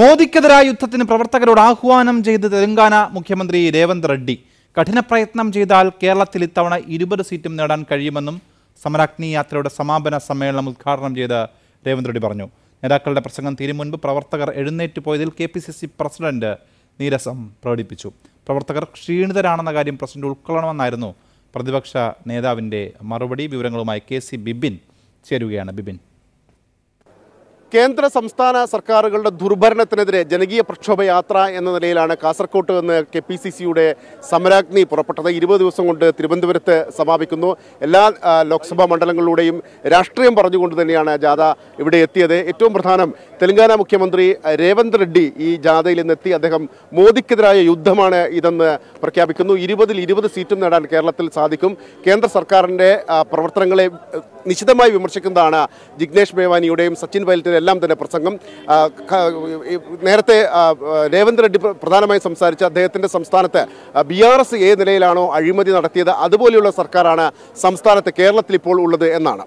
മോദിക്കെതിരായ യുദ്ധത്തിന് പ്രവർത്തകരോട് ആഹ്വാനം ചെയ്ത് തെലങ്കാന മുഖ്യമന്ത്രി രേവന്ത് റെഡ്ഡി കഠിന പ്രയത്നം ചെയ്താൽ കേരളത്തിൽ ഇത്തവണ ഇരുപത് സീറ്റും നേടാൻ കഴിയുമെന്നും സമരാഗ്നി യാത്രയുടെ സമാപന സമ്മേളനം ഉദ്ഘാടനം ചെയ്ത് രേവന്ത് റെഡ്ഡി പറഞ്ഞു നേതാക്കളുടെ പ്രസംഗം തീരും മുൻപ് പ്രവർത്തകർ എഴുന്നേറ്റ് പോയതിൽ K P C C president നീരസം പ്രകടിപ്പിച്ചു പ്രവർത്തകർ ക്ഷീണിതരാണെന്ന കാര്യം പ്രസിഡന്റ് ഉൾക്കൊള്ളണമെന്നായിരുന്നു പ്രതിപക്ഷ നേതാവിൻ്റെ മറുപടി വിവരങ്ങളുമായി കെ സി ബിബിൻ ചേരുകയാണ് ബിബിൻ കേന്ദ്ര സംസ്ഥാന സർക്കാരുകളുടെ ദുർഭരണത്തിനെതിരെ ജനകീയ പ്രക്ഷോഭ യാത്ര എന്ന നിലയിലാണ് കാസർകോട്ട് നിന്ന് കെ പി സി സിയുടെ സമരാഗ്നി പുറപ്പെട്ടത് ഇരുപത് ദിവസം കൊണ്ട് തിരുവനന്തപുരത്ത് സമാപിക്കുന്നു എല്ലാ ലോക്സഭാ മണ്ഡലങ്ങളിലൂടെയും രാഷ്ട്രീയം പറഞ്ഞുകൊണ്ട് തന്നെയാണ് ജാഥ ഇവിടെ എത്തിയത് ഏറ്റവും പ്രധാനം തെലങ്കാന മുഖ്യമന്ത്രി രേവന്ത് റെഡ്ഡി ഈ ജാഥയിൽ നിന്നെത്തി അദ്ദേഹം മോദിക്കെതിരായ യുദ്ധമാണ് ഇതെന്ന് പ്രഖ്യാപിക്കുന്നു ഇരുപതിൽ ഇരുപത് സീറ്റും നേടാൻ കേരളത്തിൽ സാധിക്കും കേന്ദ്ര സർക്കാരിൻ്റെ പ്രവർത്തനങ്ങളെ നിശിതമായി വിമർശിക്കുന്നതാണ് ജിഗ്നേഷ് മേവാനിയുടെയും സച്ചിൻ പൈലറ്റിൻ്റെ എല്ലാം തന്നെ പ്രസംഗം നേരത്തെ രേവന്ത് റെഡ്ഡി പ്രധാനമായും സംസാരിച്ച അദ്ദേഹത്തിൻ്റെ സംസ്ഥാനത്ത് ബി ആർ എസ് ഏത് നിലയിലാണോ അഴിമതി നടത്തിയത് അതുപോലെയുള്ള സർക്കാരാണ് സംസ്ഥാനത്ത് കേരളത്തിൽ ഇപ്പോൾ ഉള്ളത് എന്നാണ്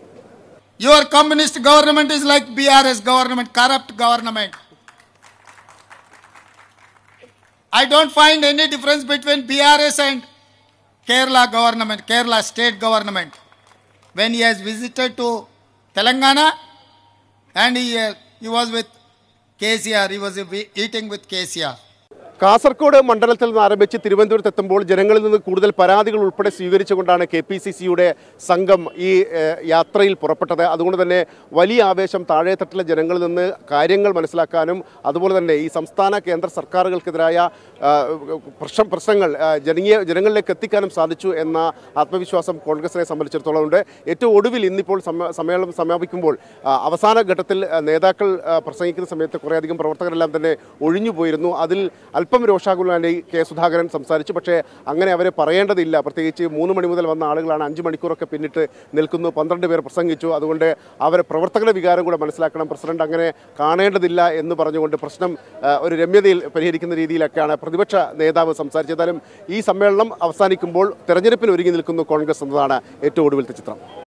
your communist government is like B R S government corrupt government find any difference between B R S and Kerala government Kerala state government when he has visited to Telangana and he, uh, he was with KCR, he was eating with KCR. Kasaragod മണ്ഡലത്തിൽ നിന്ന് ആരംഭിച്ച് തിരുവനന്തപുരത്ത് എത്തുമ്പോൾ ജനങ്ങളിൽ നിന്ന് കൂടുതൽ പരാതികൾ ഉൾപ്പെടെ സ്വീകരിച്ചുകൊണ്ടാണ് കെ പി സി സിയുടെ സംഘം ഈ യാത്രയിൽ പുറപ്പെട്ടത് അതുകൊണ്ട് തന്നെ വലിയ ആവേശം താഴെത്തട്ടിലെ ജനങ്ങളിൽ നിന്ന് കാര്യങ്ങൾ മനസ്സിലാക്കാനും അതുപോലെ തന്നെ ഈ സംസ്ഥാന കേന്ദ്ര സർക്കാരുകൾക്കെതിരായ പ്രശ്ന പ്രശ്നങ്ങൾ ജനീയ ജനങ്ങളിലേക്ക് എത്തിക്കാനും സാധിച്ചു എന്ന ആത്മവിശ്വാസം കോൺഗ്രസിനെ സംബന്ധിച്ചിടത്തോളം ഉണ്ട് ഏറ്റവും ഒടുവിൽ ഇന്നിപ്പോൾ സമ്മേളനം സമാപിക്കുമ്പോൾ അവസാന ഘട്ടത്തിൽ നേതാക്കൾ പ്രസംഗിക്കുന്ന സമയത്ത് കുറേയധികം പ്രവർത്തകരെല്ലാം തന്നെ ഒഴിഞ്ഞു പോയിരുന്നു അതിൽ അല്പം രോഷാകുലാൻ്റെ കെ സുധാകരൻ സംസാരിച്ചു പക്ഷേ അങ്ങനെ അവരെ പറയേണ്ടതില്ല പ്രത്യേകിച്ച് മൂന്ന് മണി മുതൽ വന്ന ആളുകളാണ് അഞ്ച് മണിക്കൂറൊക്കെ പിന്നിട്ട് നിൽക്കുന്നു പന്ത്രണ്ട് പേർ പ്രസംഗിച്ചു അതുകൊണ്ട് അവരെ പ്രവർത്തകരുടെ വികാരം കൂടെ മനസ്സിലാക്കണം പ്രസിഡന്റ് അങ്ങനെ കാണേണ്ടതില്ല എന്ന് പറഞ്ഞുകൊണ്ട് പ്രശ്നം ഒരു രമ്യതയിൽ പരിഹരിക്കുന്ന രീതിയിലൊക്കെയാണ് പ്രതിപക്ഷ നേതാവ് സംസാരിച്ചത് ഈ സമ്മേളനം അവസാനിക്കുമ്പോൾ തെരഞ്ഞെടുപ്പിന് ഒരുങ്ങി നിൽക്കുന്നു കോൺഗ്രസ് എന്നതാണ് ഏറ്റവും ഒടുവിലത്തെ ചിത്രം